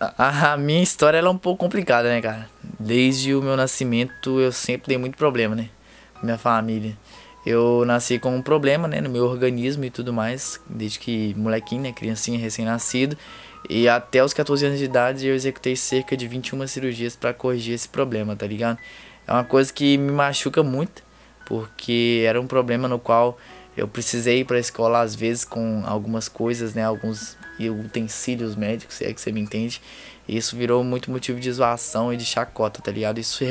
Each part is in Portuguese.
A, a, minha história ela é um pouco complicada, né, cara? Desde o meu nascimento eu sempre dei muito problema, né? Minha família. Eu nasci com um problema, né, no meu organismo e tudo mais, desde que molequinho, né, criancinha, recém-nascido. E até os 14 anos de idade eu executei cerca de 21 cirurgias para corrigir esse problema, tá ligado? É uma coisa que me machuca muito, porque era um problema no qual eu precisei ir para a escola às vezes com algumas coisas, né, alguns utensílios médicos, se é que você me entende. E isso virou muito motivo de zoação e de chacota, tá ligado? Isso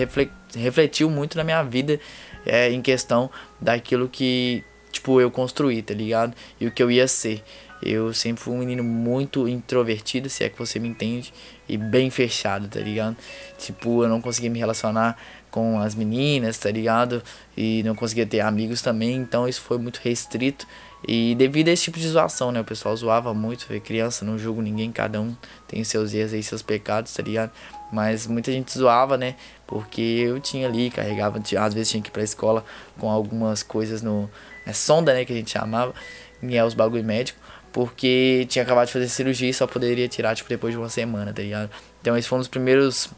refletiu muito na minha vida é, em questão daquilo que, tipo, eu construí, tá ligado? E o que eu ia ser. Eu sempre fui um menino muito introvertido, se é que você me entende, e bem fechado, tá ligado? Tipo, eu não conseguia me relacionar com as meninas, tá ligado? E não conseguia ter amigos também, então isso foi muito restrito. E devido a esse tipo de zoação, né? O pessoal zoava muito, foi criança, não julgo ninguém, cada um tem seus erros e seus pecados, tá ligado? Mas muita gente zoava, né? Porque eu tinha ali, carregava, às vezes tinha que ir pra escola com algumas coisas no. É sonda, né? Que a gente chamava, e é os bagulho médico. Porque tinha acabado de fazer cirurgia e só poderia tirar, tipo, depois de uma semana, tá ligado? Então esse foi um dos primeiros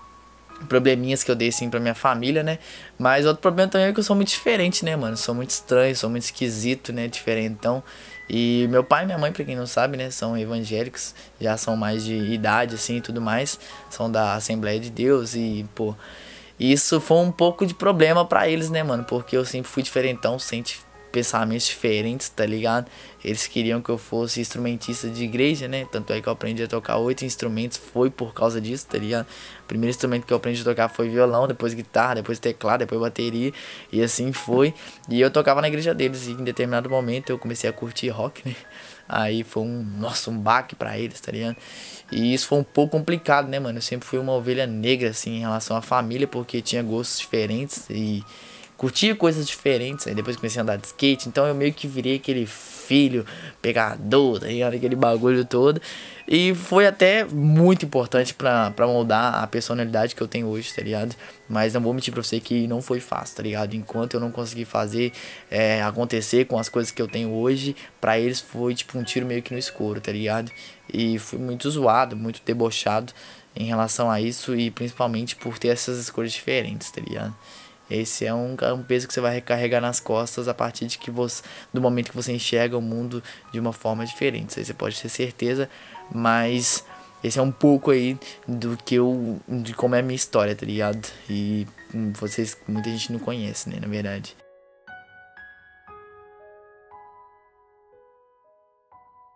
probleminhas que eu dei sim pra minha família, né? Mas outro problema também é que eu sou muito diferente, né, mano? Sou muito estranho, sou muito esquisito, né? Diferentão. E meu pai e minha mãe, pra quem não sabe, né, são evangélicos, já são mais de idade, assim e tudo mais. São da Assembleia de Deus e, pô. Isso foi um pouco de problema para eles, né, mano? Porque eu sempre fui diferentão, sempre pensamentos diferentes, tá ligado? Eles queriam que eu fosse instrumentista de igreja, né? Tanto é que eu aprendi a tocar oito instrumentos, foi por causa disso, tá ligado? O primeiro instrumento que eu aprendi a tocar foi violão, depois guitarra, depois teclado, depois bateria, e assim foi. E eu tocava na igreja deles, e em determinado momento eu comecei a curtir rock, né? Aí foi um, nossa, um baque para eles, tá ligado? E isso foi um pouco complicado, né, mano? Eu sempre fui uma ovelha negra, assim, em relação à família, porque tinha gostos diferentes e curtia coisas diferentes. Aí depois comecei a andar de skate, então eu meio que virei aquele filho pegador, tá ligado? Aquele bagulho todo. E foi até muito importante pra, moldar a personalidade que eu tenho hoje, tá ligado? Mas não vou mentir pra você que não foi fácil, tá ligado? Enquanto eu não consegui fazer é, acontecer com as coisas que eu tenho hoje, pra eles foi tipo um tiro meio que no escuro, tá ligado? E fui muito zoado, muito debochado em relação a isso e principalmente por ter essas escolhas diferentes, tá ligado? Esse é um, é um peso que você vai recarregar nas costas a partir de que você, do momento que você enxerga o mundo de uma forma diferente. Isso aí você pode ter certeza, mas esse é um pouco aí do que eu. de como é a minha história, tá ligado? E hum, vocês, muita gente não conhece, né, na verdade.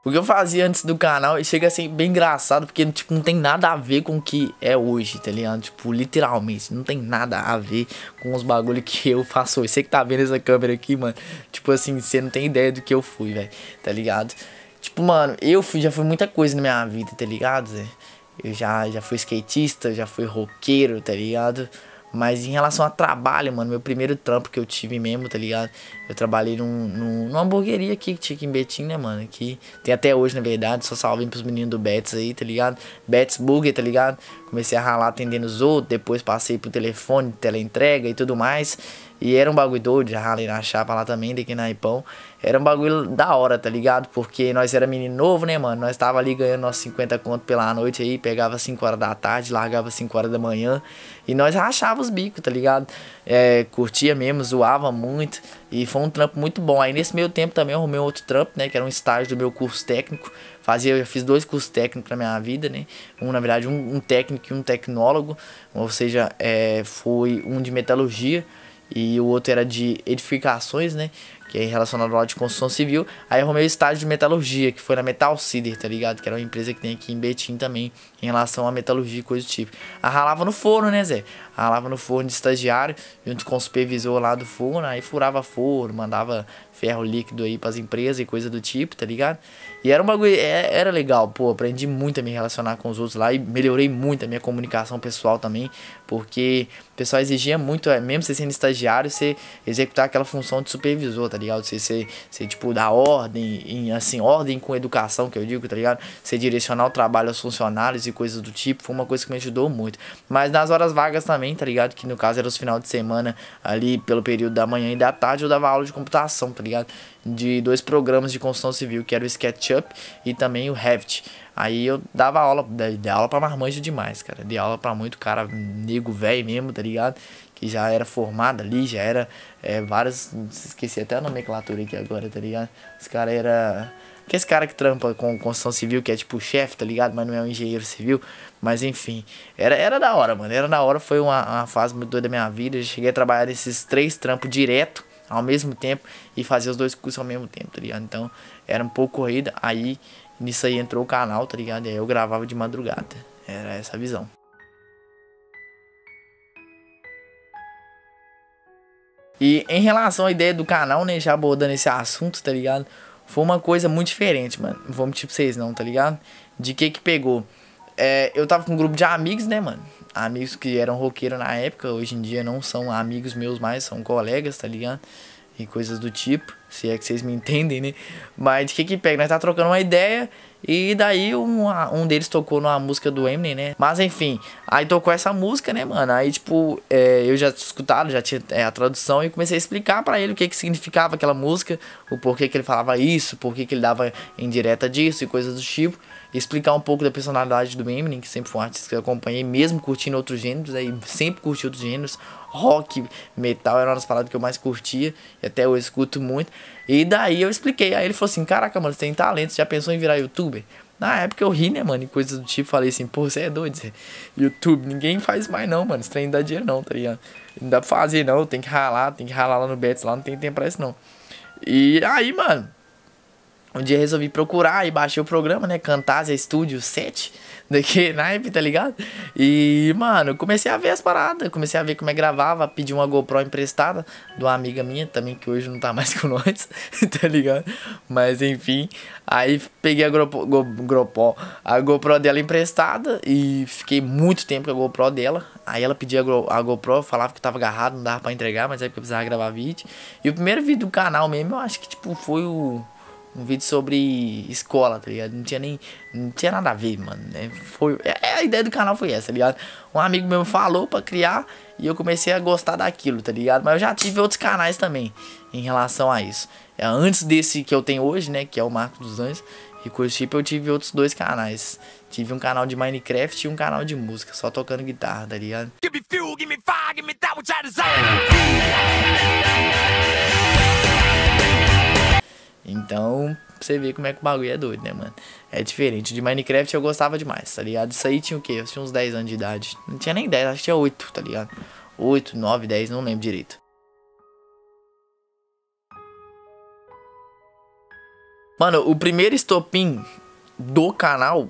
O que eu fazia antes do canal chega assim bem engraçado, porque tipo, não tem nada a ver com o que é hoje, tá ligado? Tipo, literalmente, não tem nada a ver com os bagulho que eu faço hoje. Você que tá vendo essa câmera aqui, mano, tipo assim, você não tem ideia do que eu fui, velho, tá ligado? Tipo, mano, eu fui, já fui muita coisa na minha vida, tá ligado, Zé? Eu já, já fui skatista, já fui roqueiro, tá ligado? Mas em relação a trabalho, mano, meu primeiro trampo que eu tive mesmo, tá ligado? Eu trabalhei num, num, numa hamburgueria aqui que tinha aqui em Betim, né, mano? Que tem até hoje, na verdade. Só salvem pros meninos do Betts aí, tá ligado? Betts Burger, tá ligado? Comecei a ralar atendendo os outros, depois passei pro telefone, teleentrega e tudo mais. E era um bagulho doido de ralei na chapa lá também, daqui na Ipão. Era um bagulho da hora, tá ligado? Porque nós era menino novo, né, mano? Nós tava ali ganhando nossos 50 conto pela noite aí, pegava 5 horas da tarde, largava 5 horas da manhã. E nós rachava os bicos, tá ligado? É, curtia mesmo, zoava muito. E foi um trampo muito bom. Aí nesse meio tempo também eu arrumei outro trampo, né? Que era um estágio do meu curso técnico. Fazia, eu fiz dois cursos técnicos na minha vida, né? Um, na verdade, um, um técnico e um tecnólogo. Ou seja, é, foi um de metalurgia e o outro era de edificações, né? Que é relacionado ao de construção civil. Aí eu arrumei o estágio de metalurgia, que foi na Metal Cider, tá ligado? Que era uma empresa que tem aqui em Betim também, em relação à metalurgia e coisa do tipo. A ralava no forno, né, Zé? A ralava no forno de estagiário, junto com o supervisor lá do forno, aí furava forno, mandava ferro líquido aí pras empresas e coisa do tipo, tá ligado? E era um bagulho, é, era legal, pô, aprendi muito a me relacionar com os outros lá e melhorei muito a minha comunicação pessoal também, porque o pessoal exigia muito, é, mesmo você sendo estagiário, você executar aquela função de supervisor, tá ligado? Você, você, você tipo, dar ordem, em, assim, ordem com educação, que eu digo, tá ligado? Você direcionar o trabalho aos funcionários e coisas do tipo, foi uma coisa que me ajudou muito. Mas nas horas vagas também, tá ligado? Que no caso era os final de semana, ali pelo período da manhã e da tarde, eu dava aula de computação, tá ligado? ligado? De dois programas de construção civil, que era o SketchUp e também o Revit. Aí eu dava aula, dei aula pra marmanjo demais, cara. Dei aula pra muito cara, nego velho mesmo, tá ligado? Que já era formado ali, já era é, várias. Esqueci até a nomenclatura aqui agora, tá ligado? Esse cara era. Que esse cara que trampa com construção civil, que é tipo chefe, tá ligado? Mas não é um engenheiro civil. Mas enfim, era, era da hora, mano. Era da hora, foi uma, uma fase muito doida da minha vida. Eu cheguei a trabalhar nesses três trampos direto ao mesmo tempo e fazer os dois cursos ao mesmo tempo, tá ligado? Então era um pouco corrida, aí nisso aí entrou o canal, tá ligado? E aí eu gravava de madrugada, era essa a visão. E em relação à ideia do canal, né, já abordando esse assunto, tá ligado? Foi uma coisa muito diferente, mano. vou mentir pra vocês não, tá ligado? De que que pegou? é, eu tava com um grupo de amigos, né, mano? Amigos que eram roqueiros na época, hoje em dia não são amigos meus mais, são colegas, tá ligado? E coisas do tipo, se é que vocês me entendem, né? Mas o que que pega? Nós tá trocando uma ideia e daí um, um deles tocou numa música do Eminem, né? Mas enfim, aí tocou essa música, né, mano? Aí tipo, é, eu já escutado, já tinha é, a tradução e comecei a explicar para ele o que que significava aquela música, o porquê que ele falava isso, porquê que ele dava indireta disso e coisas do tipo explicar um pouco da personalidade do Eminem, que sempre foi um artista que eu acompanhei, mesmo curtindo outros gêneros, aí né, sempre curti outros gêneros, rock, metal era uma das paradas que eu mais curtia, e até eu escuto muito. E daí eu expliquei, aí ele falou assim: "Caraca, mano, você tem talento, você já pensou em virar youtuber?" Na época eu ri, né, mano, e coisas do tipo, falei assim: "Pô, você é doido, cê. YouTube, ninguém faz mais não, mano, esse trem não dá dinheiro não, tá ligado? Não dá pra fazer não, tem que ralar, tem que ralar lá no Betts, lá não tem tempo pra isso não." E aí, mano, um dia resolvi procurar e baixei o programa, né? Cantasia Studio 7, daqui naipe, tá ligado? E, mano, comecei a ver as paradas, comecei a ver como é que gravava, pedi uma GoPro emprestada de uma amiga minha também, que hoje não tá mais com nós, tá ligado? Mas, enfim, aí peguei a, GoPro, a GoPro dela emprestada e fiquei muito tempo com a GoPro dela. Aí ela pedia a, a GoPro, falava que tava agarrado, não dava pra entregar, mas é porque eu precisava gravar vídeo. E o primeiro vídeo do canal mesmo, eu acho que, tipo, foi o um vídeo sobre escola, tá ligado? Não tinha nem. Não tinha nada a ver, mano. Né? Foi, é, é, a ideia do canal foi essa, tá ligado? Um amigo meu falou pra criar e eu comecei a gostar daquilo, tá ligado? Mas eu já tive outros canais também em relação a isso. É, antes desse que eu tenho hoje, né? Que é o Marco dos Anjos e coisa eu tive outros dois canais. Tive um canal de Minecraft e um canal de música, só tocando guitarra, tá ligado? Give me fuel, give me fire, give me that which I Então, você vê como é que o bagulho é doido, né, mano? É diferente. De Minecraft eu gostava demais, tá ligado? Isso aí tinha o quê? Eu tinha uns 10 anos de idade. Não tinha nem 10, acho que tinha 8, tá ligado? 8, 9, 10, não lembro direito. Mano, o primeiro estopim do canal.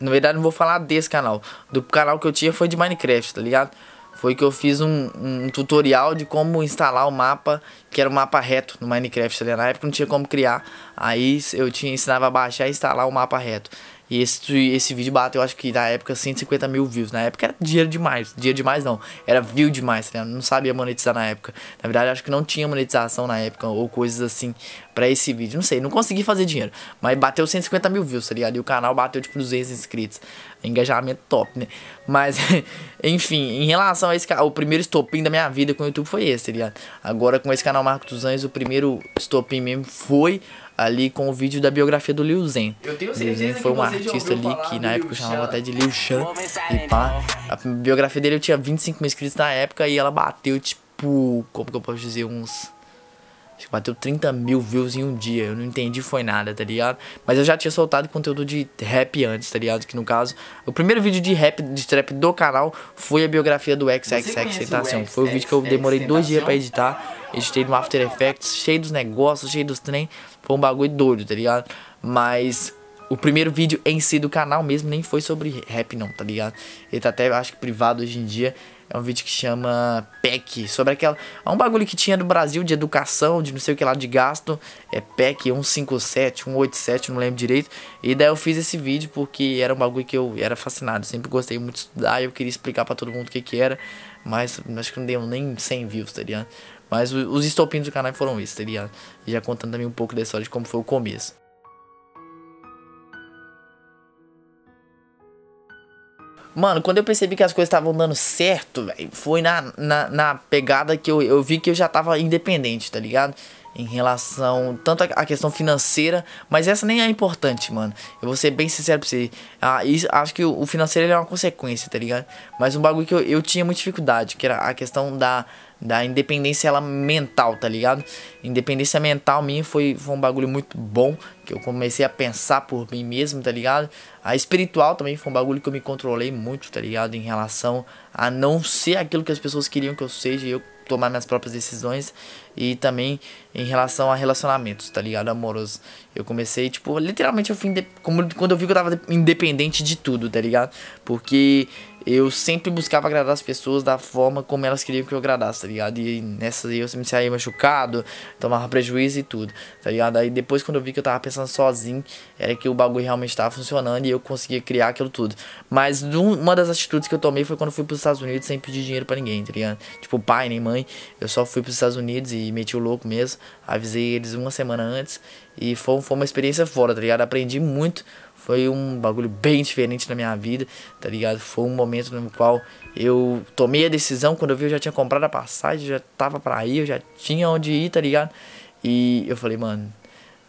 Na verdade, não vou falar desse canal. Do canal que eu tinha foi de Minecraft, tá ligado? foi que eu fiz um, um, tutorial de como instalar o mapa, que era o mapa reto no Minecraft. Tá Na época não tinha como criar, aí eu tinha ensinava a baixar e instalar o mapa reto. E esse, esse vídeo bateu, eu acho que na época, 150 mil views. Na época era dinheiro demais. Dinheiro demais não. Era view demais, né? não sabia monetizar na época. Na verdade, acho que não tinha monetização na época ou coisas assim para esse vídeo. Não sei, não consegui fazer dinheiro. Mas bateu 150 mil views, tá ligado? E o canal bateu tipo 200 inscritos. Engajamento top, né? Mas, enfim, em relação a esse o primeiro estopim da minha vida com o YouTube foi esse, tá ligado? Agora com esse canal Marcos dos Anjos, o primeiro estopim mesmo foi ali com o vídeo da biografia do Liu Zen. Liu Zen foi um artista ali que na época chamava até de Liu Shan e pá. A biografia dele eu tinha 25 mil inscritos na época e ela bateu tipo, como que eu posso dizer, uns Acho que bateu 30 mil views em um dia. Eu não entendi, foi nada, tá ligado? Mas eu já tinha soltado conteúdo de rap antes, tá ligado? Que no caso, o primeiro vídeo de rap, de trap do canal foi a biografia do XXX Tentação. Tá assim, foi o vídeo que eu demorei dois dias pra editar. Editei no After Effects, cheio dos negócios, cheio dos trem. Foi um bagulho doido, tá ligado? Mas o primeiro vídeo em si do canal mesmo nem foi sobre rap, não, tá ligado? Ele tá até, acho que privado hoje em dia. É um vídeo que chama PEC, sobre aquela... É um bagulho que tinha no Brasil de educação, de não sei o que lá, de gasto. É PEC 157, 187, não lembro direito. E daí eu fiz esse vídeo porque era um bagulho que eu era fascinado. Sempre gostei muito de estudar e eu queria explicar para todo mundo o que que era. Mas acho que não deu nem 100 views, tá ligado? Mas os estopinhos do canal foram isso, tá ligado? E já contando também um pouco da história de como foi o começo. Mano, quando eu percebi que as coisas estavam dando certo, velho, foi na, na, na, pegada que eu, eu vi que eu já tava independente, tá ligado? Em relação tanto à questão financeira, mas essa nem é importante, mano. Eu vou ser bem sincero pra você. Ah, isso, acho que o, o financeiro é uma consequência, tá ligado? Mas um bagulho que eu, eu tinha muita dificuldade, que era a questão da da independência ela mental, tá ligado? Independência mental minha foi, foi um bagulho muito bom, que eu comecei a pensar por mim mesmo, tá ligado? A espiritual também foi um bagulho que eu me controlei muito, tá ligado? Em relação a não ser aquilo que as pessoas queriam que eu seja e eu tomar minhas próprias decisões e também em relação a relacionamentos, tá ligado? Amoroso. Eu comecei, tipo, literalmente eu fui, como, quando eu vi que eu tava independente de tudo, tá ligado? Porque eu sempre buscava agradar as pessoas da forma como elas queriam que eu agradasse, tá ligado? E nessas eu sempre saía machucado, tomava prejuízo e tudo, tá ligado? Aí depois quando eu vi que eu tava pensando sozinho, era que o bagulho realmente tava funcionando e eu conseguia criar aquilo tudo. Mas uma das atitudes que eu tomei foi quando fui pros Estados Unidos sem pedir dinheiro para ninguém, tá ligado? Tipo, pai nem mãe, eu só fui pros Estados Unidos e meti o louco mesmo, avisei eles uma semana antes e foi, foi uma experiência fora, tá ligado? Aprendi muito foi um bagulho bem diferente na minha vida, tá ligado? Foi um momento no qual eu tomei a decisão, quando eu vi eu já tinha comprado a passagem, já tava pra ir, eu já tinha onde ir, tá ligado? E eu falei, mano,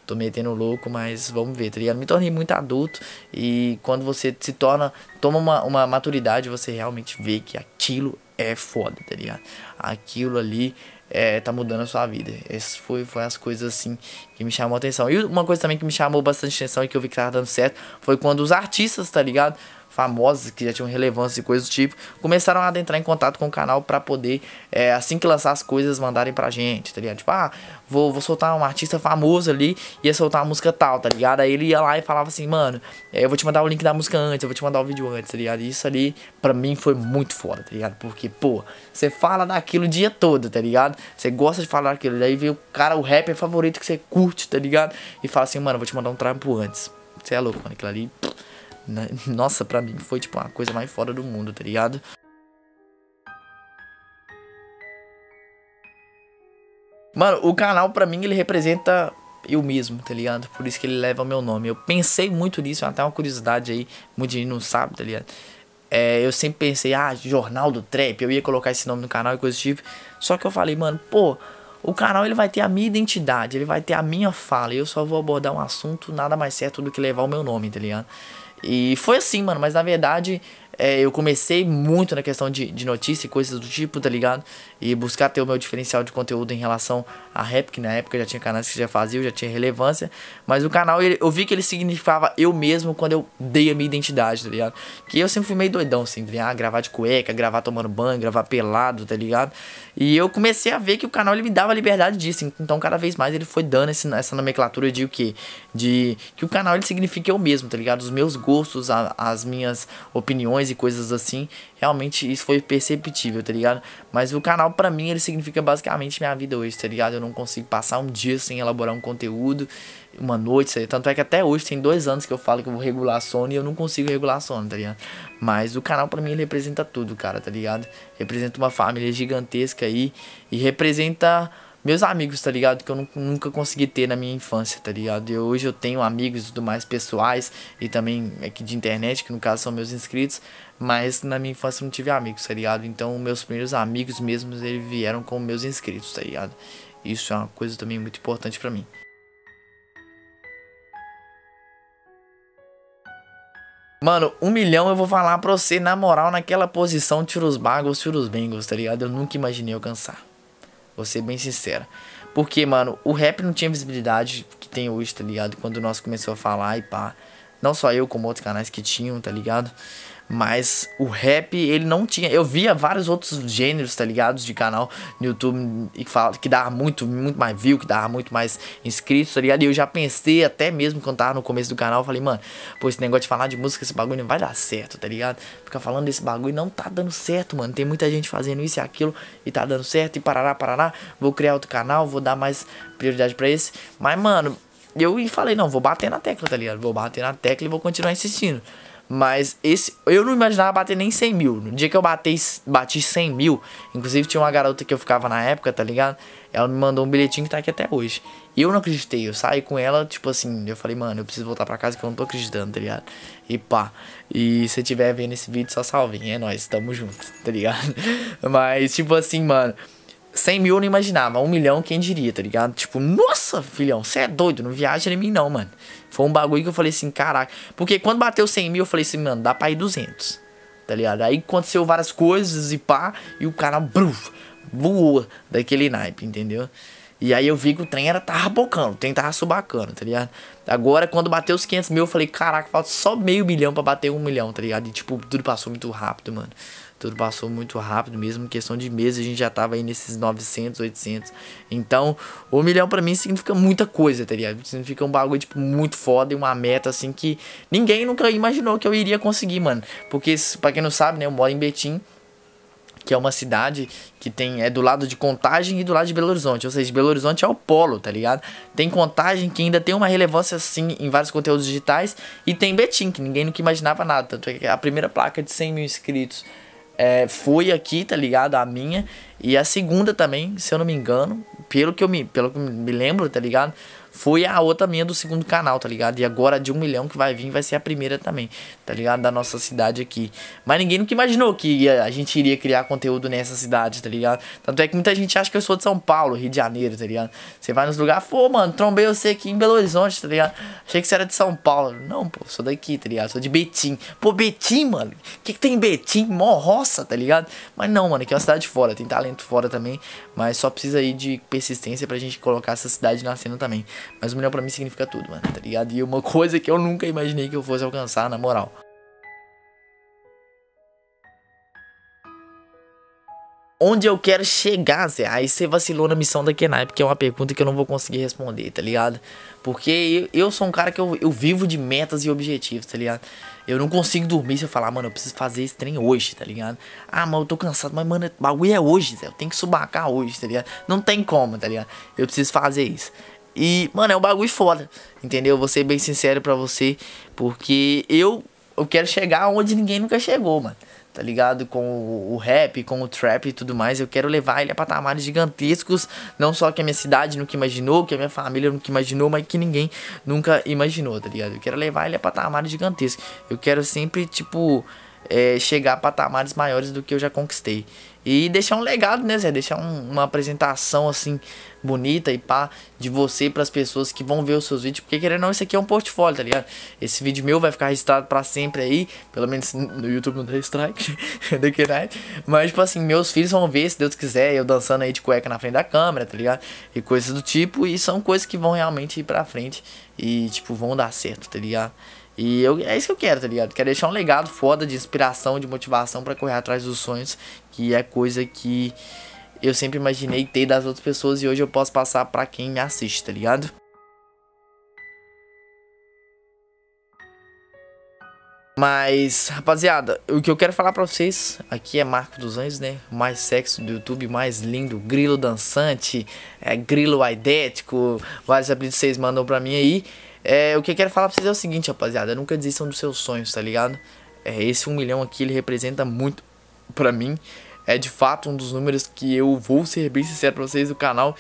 tô metendo louco, mas vamos ver, tá ligado? Me tornei muito adulto e quando você se torna, toma uma, uma maturidade, você realmente vê que aquilo é foda, tá ligado? Aquilo ali é, tá mudando a sua vida. Essas foi, foi as coisas assim que me chamou atenção. E uma coisa também que me chamou bastante atenção e que eu vi que tava dando certo foi quando os artistas, tá ligado? famosas que já tinham relevância e coisas do tipo, começaram a adentrar em contato com o canal para poder, é, assim que lançar as coisas, mandarem pra gente, tá ligado? Tipo, ah, vou, vou soltar um artista famoso ali, ia soltar uma música tal, tá ligado? Aí ele ia lá e falava assim, mano, é, eu vou te mandar o link da música antes, eu vou te mandar o vídeo antes, tá ligado? E isso ali, pra mim, foi muito foda, tá ligado? Porque, pô, você fala daquilo o dia todo, tá ligado? Você gosta de falar daquilo, daí vem o cara, o rapper favorito que você curte, tá ligado? E fala assim, mano, eu vou te mandar um trampo antes. Você é louco, mano, aquilo ali. Pff, né? Nossa, pra mim foi tipo uma coisa mais fora do mundo, tá ligado? Mano, o canal pra mim ele representa eu mesmo, tá ligado? Por isso que ele leva o meu nome. Eu pensei muito nisso, até uma curiosidade aí, muita gente não sabe, tá ligado? É, eu sempre pensei, ah, Jornal do Trap, eu ia colocar esse nome no canal e coisa do tipo. Só que eu falei, mano, pô, o canal ele vai ter a minha identidade, ele vai ter a minha fala. E eu só vou abordar um assunto nada mais certo do que levar o meu nome, tá ligado? E foi assim, mano, mas na verdade é, eu comecei muito na questão de, de notícia e coisas do tipo, tá ligado? E buscar ter o meu diferencial de conteúdo em relação a rap, que na época já tinha canais que já faziam, já tinha relevância. Mas o canal, eu vi que ele significava eu mesmo quando eu dei a minha identidade, tá ligado? Que eu sempre fui meio doidão, assim, tá ligado? Ah, gravar de cueca, gravar tomando banho, gravar pelado, tá ligado? E eu comecei a ver que o canal ele me dava liberdade disso. Então, cada vez mais ele foi dando esse, essa nomenclatura de o quê? De que o canal ele significa eu mesmo, tá ligado? Os meus gostos, a, as minhas opiniões e coisas assim, realmente isso foi perceptível, tá ligado? Mas o canal para mim ele significa basicamente minha vida hoje, tá ligado? Eu não consigo passar um dia sem elaborar um conteúdo, uma noite, tanto é que até hoje tem dois anos que eu falo que eu vou regular sono e eu não consigo regular sono, tá ligado? Mas o canal para mim ele representa tudo, cara, tá ligado? Representa uma família gigantesca aí e representa meus amigos, tá ligado? Que eu nunca consegui ter na minha infância, tá ligado? E hoje eu tenho amigos do mais pessoais e também aqui é de internet, que no caso são meus inscritos, mas na minha infância eu não tive amigos, tá ligado? Então meus primeiros amigos mesmos, eles vieram com meus inscritos, tá ligado? Isso é uma coisa também muito importante para mim. Mano, um milhão eu vou falar pra você, na moral, naquela posição, tiros os bagos, tiros os bengos, tá ligado? Eu nunca imaginei alcançar. Vou ser bem sincera. Porque, mano, o rap não tinha visibilidade que tem hoje, tá ligado? Quando nós começou a falar e pá. Não só eu, como outros canais que tinham, tá ligado? Mas o rap, ele não tinha. Eu via vários outros gêneros, tá ligado? De canal no YouTube que, fala, que dava muito, muito mais view, que dava muito mais inscritos, tá ligado? E eu já pensei, até mesmo quando tava no começo do canal, falei, mano, pô, esse negócio de falar de música, esse bagulho não vai dar certo, tá ligado? Ficar falando desse bagulho não tá dando certo, mano. Tem muita gente fazendo isso e aquilo e tá dando certo, e parará, parará. Vou criar outro canal, vou dar mais prioridade para esse. Mas, mano, eu falei, não, vou bater na tecla, tá ligado? Vou bater na tecla e vou continuar insistindo. Mas esse. Eu não imaginava bater nem 100 mil. No dia que eu batei, bati 100 mil, inclusive tinha uma garota que eu ficava na época, tá ligado? Ela me mandou um bilhetinho que tá aqui até hoje. E eu não acreditei. Eu saí com ela, tipo assim, eu falei, mano, eu preciso voltar pra casa que eu não tô acreditando, tá ligado? E pá. E se tiver vendo esse vídeo, só salve É nóis, tamo junto, tá ligado? Mas, tipo assim, mano. 100 mil eu não imaginava, um milhão quem diria, tá ligado? Tipo, nossa, filhão, você é doido, não viaja em mim não, mano. Foi um bagulho que eu falei assim, caraca. Porque quando bateu 100 mil, eu falei assim, mano, dá pra ir 200, tá ligado? Aí aconteceu várias coisas e pá, e o cara, bruf, voou daquele naipe, entendeu? E aí eu vi que o trem era, tava bocando, o trem tava subacando, tá ligado? Agora, quando bateu os 500 mil, eu falei, caraca, falta só meio milhão pra bater um milhão, tá ligado? E, tipo, tudo passou muito rápido, mano tudo passou muito rápido mesmo, em questão de meses a gente já tava aí nesses 900, 800. Então, o milhão para mim significa muita coisa, tá ligado? Significa um bagulho, tipo, muito foda e uma meta, assim, que ninguém nunca imaginou que eu iria conseguir, mano. Porque, pra quem não sabe, né, eu moro em Betim, que é uma cidade que tem é do lado de Contagem e do lado de Belo Horizonte, ou seja, Belo Horizonte é o polo, tá ligado? Tem Contagem que ainda tem uma relevância assim em vários conteúdos digitais e tem Betim que ninguém nunca imaginava nada, tanto é que a primeira placa é de 100 mil inscritos é, foi aqui, tá ligado? A minha. E a segunda também, se eu não me engano, pelo que eu me, pelo que me lembro, tá ligado? foi a outra minha do segundo canal, tá ligado? E agora de um milhão que vai vir vai ser a primeira também, tá ligado? Da nossa cidade aqui. Mas ninguém nunca imaginou que a gente iria criar conteúdo nessa cidade, tá ligado? Tanto é que muita gente acha que eu sou de São Paulo, Rio de Janeiro, tá ligado? Você vai nos lugares, pô, mano, trombei você aqui em Belo Horizonte, tá ligado? Achei que você era de São Paulo. Não, pô, sou daqui, tá ligado? Sou de Betim. Pô, Betim, mano, o que, que tem em Betim? Mó roça, tá ligado? Mas não, mano, aqui é uma cidade fora, tem talento fora também, mas só precisa aí de persistência pra gente colocar essa cidade na cena também. Mas o melhor para mim significa tudo, mano, tá ligado? E uma coisa que eu nunca imaginei que eu fosse alcançar, na moral. Onde eu quero chegar, Zé? Aí você vacilou na missão da Kenai, porque é uma pergunta que eu não vou conseguir responder, tá ligado? Porque eu, eu sou um cara que eu, eu vivo de metas e objetivos, tá ligado? Eu não consigo dormir se eu falar, mano, eu preciso fazer esse trem hoje, tá ligado? Ah, mas eu tô cansado, mas, mano, o bagulho é hoje, Zé. Eu tenho que subacar hoje, tá ligado? Não tem como, tá ligado? Eu preciso fazer isso. E, mano, é um bagulho foda, entendeu? Vou ser bem sincero para você, porque eu, eu quero chegar onde ninguém nunca chegou, mano. Tá ligado? Com o, o rap, com o trap e tudo mais, eu quero levar ele a patamares gigantescos, não só que a minha cidade nunca imaginou, que a minha família nunca imaginou, mas que ninguém nunca imaginou, tá ligado? Eu quero levar ele a patamares gigantescos. Eu quero sempre, tipo, é, chegar a patamares maiores do que eu já conquistei. E deixar um legado, né, Zé? Deixar um, uma apresentação assim bonita e pá de você para as pessoas que vão ver os seus vídeos, porque querendo ou não, isso aqui é um portfólio, tá ligado? Esse vídeo meu vai ficar registrado para sempre aí, pelo menos no YouTube não tem strike, daqui night. É. Mas tipo assim, meus filhos vão ver, se Deus quiser, eu dançando aí de cueca na frente da câmera, tá ligado? E coisas do tipo, e são coisas que vão realmente ir para frente e tipo vão dar certo, tá ligado? E eu, é isso que eu quero, tá ligado? Quero deixar um legado foda de inspiração, de motivação para correr atrás dos sonhos, que é coisa que eu sempre imaginei ter das outras pessoas e hoje eu posso passar para quem me assiste, tá ligado? Mas, rapaziada, o que eu quero falar pra vocês aqui é Marco dos Anjos, né? Mais sexo do YouTube, mais lindo, grilo dançante, é, grilo aidético, vários apelidos vocês mandam pra mim aí. É, o que eu quero falar pra vocês é o seguinte, rapaziada. Nunca desistam dos seus sonhos, tá ligado? É, esse 1 um milhão aqui, ele representa muito pra mim. É de fato um dos números que eu vou ser bem sincero pra vocês do canal.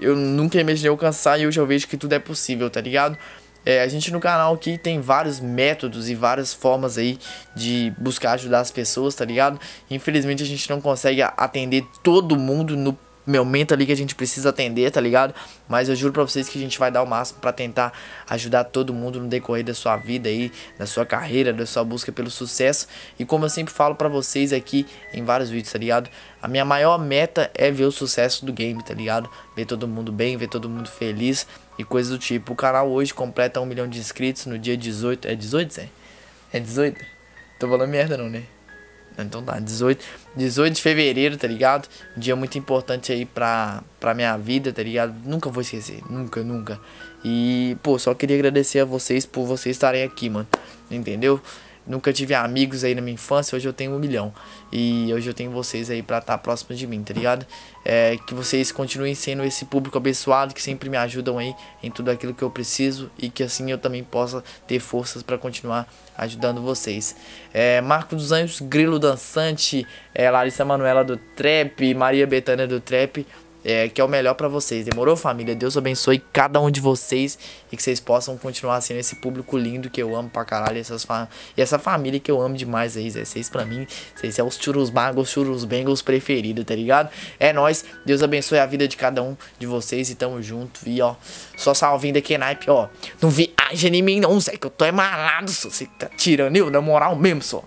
Eu nunca imaginei alcançar e hoje eu vejo que tudo é possível, tá ligado? É, a gente no canal aqui tem vários métodos e várias formas aí de buscar ajudar as pessoas, tá ligado? Infelizmente a gente não consegue atender todo mundo no meu menta ali que a gente precisa atender, tá ligado? Mas eu juro pra vocês que a gente vai dar o máximo para tentar ajudar todo mundo no decorrer da sua vida aí, da sua carreira, da sua busca pelo sucesso. E como eu sempre falo para vocês aqui em vários vídeos, tá ligado? A minha maior meta é ver o sucesso do game, tá ligado? Ver todo mundo bem, ver todo mundo feliz e coisas do tipo. O canal hoje completa um milhão de inscritos no dia 18. É 18, Zé? É 18? Tô falando merda não, né? Então tá, 18, 18 de fevereiro, tá ligado? Um dia muito importante aí pra, pra minha vida, tá ligado? Nunca vou esquecer, nunca, nunca. E, pô, só queria agradecer a vocês por vocês estarem aqui, mano. Entendeu? nunca tive amigos aí na minha infância, hoje eu tenho um milhão. E hoje eu tenho vocês aí pra estar tá próximo de mim, tá ligado? É, que vocês continuem sendo esse público abençoado, que sempre me ajudam aí em tudo aquilo que eu preciso e que assim eu também possa ter forças para continuar ajudando vocês. É, Marco dos Anjos, Grilo Dançante, é, Larissa Manuela do Trap, Maria Betânia do Trap, é, que é o melhor para vocês. Demorou, família? Deus abençoe cada um de vocês e que vocês possam continuar sendo esse público lindo que eu amo pra caralho. Essas e essa família que eu amo demais aí, Zé. Vocês pra mim, vocês são os churros magos, churros bengos preferidos, tá ligado? É nós. Deus abençoe a vida de cada um de vocês e tamo junto. E ó, só salvinho daqui, naipe, ó. Não viaja em mim, não, Zé, que eu tô é malado, Você tá tirando eu, na moral mesmo, só.